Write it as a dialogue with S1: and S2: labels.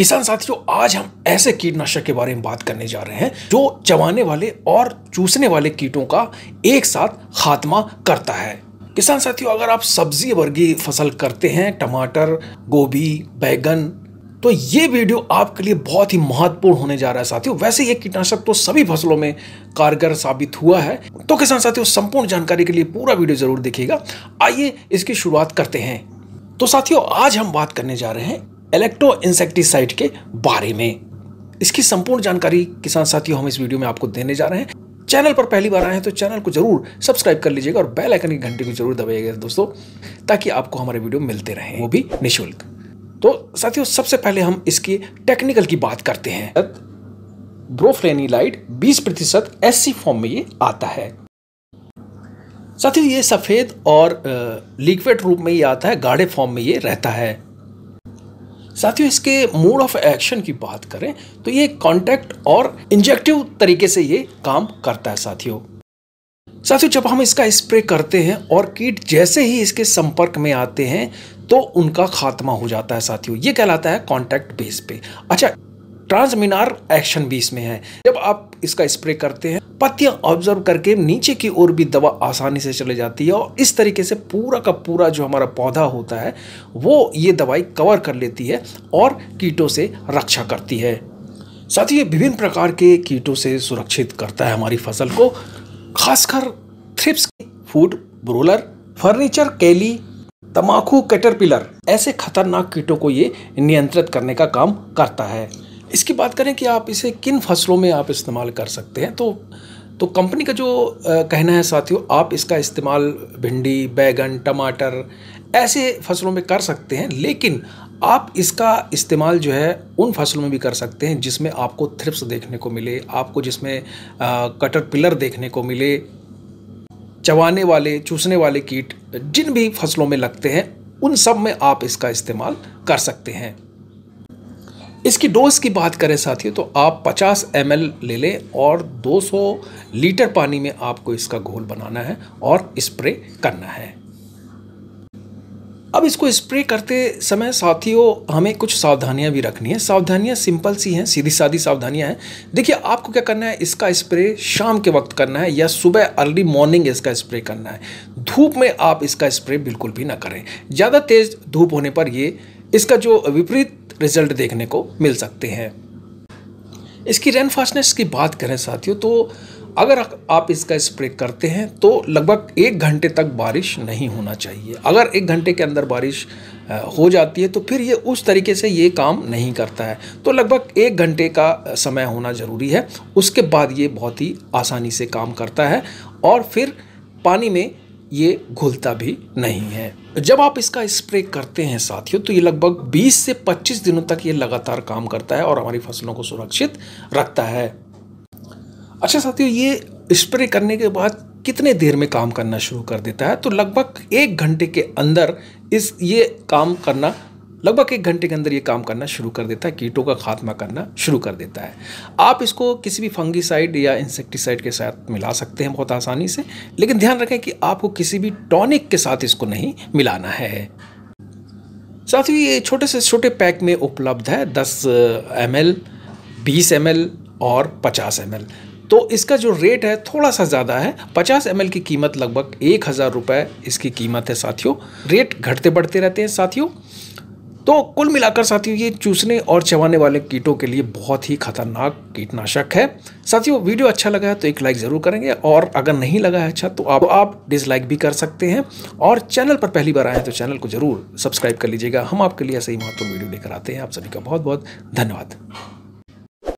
S1: किसान साथियों आज हम ऐसे कीटनाशक के बारे में बात करने जा रहे हैं जो चबाने वाले और चूसने वाले कीटों का एक साथ खात्मा करता है किसान साथियों अगर आप सब्जी वर्गीय फसल करते हैं टमाटर गोभी बैगन तो ये वीडियो आपके लिए बहुत ही महत्वपूर्ण होने जा रहा है साथियों वैसे ये कीटनाशक तो सभी फसलों में कारगर साबित हुआ है तो किसान साथियों संपूर्ण जानकारी के लिए पूरा वीडियो जरूर देखिएगा आइए इसकी शुरुआत करते हैं तो साथियों आज हम बात करने जा रहे हैं इलेक्ट्रो इंसेक्टिसाइड के बारे में इसकी संपूर्ण जानकारी किसान साथियों हम इस वीडियो में आपको देने जा रहे हैं चैनल पर पहली बार आए हैं तो चैनल को जरूर सब्सक्राइब कर लीजिएगा और बेल आइकन की घंटी को जरूर दबाइएगा दोस्तों ताकि आपको हमारे वीडियो मिलते रहें वो भी निःशुल्क तो साथियों सबसे पहले हम इसकी टेक्निकल की बात करते हैं ब्रोफ्लेनिलाइट 20 प्रतिशत एस फॉर्म में ये आता है साथियों ये सफ़ेद और लिक्विड रूप में ये आता है गाढ़े फॉर्म में ये रहता है साथियों इसके मोड ऑफ एक्शन की बात करें तो ये कॉन्टैक्ट और इंजेक्टिव तरीके से ये काम करता है साथियों साथियों जब हम इसका स्प्रे करते हैं और कीट जैसे ही इसके संपर्क में आते हैं तो उनका खात्मा हो जाता है साथियों ये कहलाता है कॉन्टैक्ट बेस पे अच्छा ट्रांसमिनार एक्शन भी इसमें है जब आप इसका स्प्रे करते हैं पत्तियां ऑब्जर्व करके नीचे की ओर भी दवा आसानी से चले जाती है और इस तरीके से पूरा का पूरा जो हमारा पौधा होता है वो ये दवाई कवर कर लेती है और कीटों से रक्षा करती है साथ ही ये विभिन्न प्रकार के कीटों से सुरक्षित करता है हमारी फसल को खासकर थ्रिप्स फूड ब्रोलर फर्नीचर कैली तमाकू कैटरपिलर ऐसे खतरनाक कीटों को ये नियंत्रित करने का काम करता है इसकी बात करें कि आप इसे किन फसलों में आप इस्तेमाल कर सकते हैं तो तो कंपनी का जो कहना है साथियों आप इसका इस्तेमाल भिंडी बैगन टमाटर ऐसे फसलों में कर सकते हैं लेकिन आप इसका इस्तेमाल जो है उन फसलों में भी कर सकते हैं जिसमें आपको थ्रिप्स देखने को मिले आपको जिसमें कटर पिलर देखने को मिले चबाने वाले चूसने वाले कीट जिन भी फसलों में लगते हैं उन सब में आप इसका इस्तेमाल कर सकते हैं इसकी डोज की बात करें साथियों तो आप 50 एम ले लें और 200 लीटर पानी में आपको इसका घोल बनाना है और स्प्रे करना है अब इसको स्प्रे करते समय साथियों हमें कुछ सावधानियां भी रखनी है सावधानियां सिंपल सी हैं सीधी सादी सावधानियां हैं देखिए आपको क्या करना है इसका स्प्रे शाम के वक्त करना है या सुबह अर्ली मॉर्निंग इसका स्प्रे करना है धूप में आप इसका स्प्रे बिल्कुल भी ना करें ज़्यादा तेज़ धूप होने पर ये इसका जो विपरीत रिजल्ट देखने को मिल सकते हैं इसकी रेन फास्टनेस की बात करें साथियों तो अगर आप इसका स्प्रे करते हैं तो लगभग एक घंटे तक बारिश नहीं होना चाहिए अगर एक घंटे के अंदर बारिश हो जाती है तो फिर ये उस तरीके से ये काम नहीं करता है तो लगभग एक घंटे का समय होना ज़रूरी है उसके बाद ये बहुत ही आसानी से काम करता है और फिर पानी में ये घुलता भी नहीं है जब आप इसका स्प्रे करते हैं साथियों तो ये लगभग 20 से 25 दिनों तक ये लगातार काम करता है और हमारी फसलों को सुरक्षित रखता है अच्छा साथियों ये स्प्रे करने के बाद कितने देर में काम करना शुरू कर देता है तो लगभग एक घंटे के अंदर इस ये काम करना लगभग एक घंटे के अंदर ये काम करना शुरू कर देता है कीटों का खात्मा करना शुरू कर देता है आप इसको किसी भी फंगीसाइड या इंसेक्टिसाइड के साथ मिला सकते हैं बहुत आसानी से लेकिन ध्यान रखें कि आपको किसी भी टॉनिक के साथ इसको नहीं मिलाना है साथ ही ये छोटे से छोटे पैक में उपलब्ध है दस एम एल बीस एम एल और पचास एम एल तो इसका जो रेट है थोड़ा सा ज़्यादा है 50 एम की कीमत लगभग एक हज़ार रुपये इसकी कीमत है साथियों रेट घटते बढ़ते रहते हैं साथियों तो कुल मिलाकर साथियों ये चूसने और चबाने वाले कीटों के लिए बहुत ही खतरनाक कीटनाशक है साथियों वीडियो अच्छा लगा है तो एक लाइक ज़रूर करेंगे और अगर नहीं लगा है अच्छा तो आप, आप डिसलाइक भी कर सकते हैं और चैनल पर पहली बार आए हैं तो चैनल को ज़रूर सब्सक्राइब कर लीजिएगा हम आपके लिए ऐसे ही महत्वपूर्ण वीडियो लेकर आते हैं आप सभी का बहुत बहुत धन्यवाद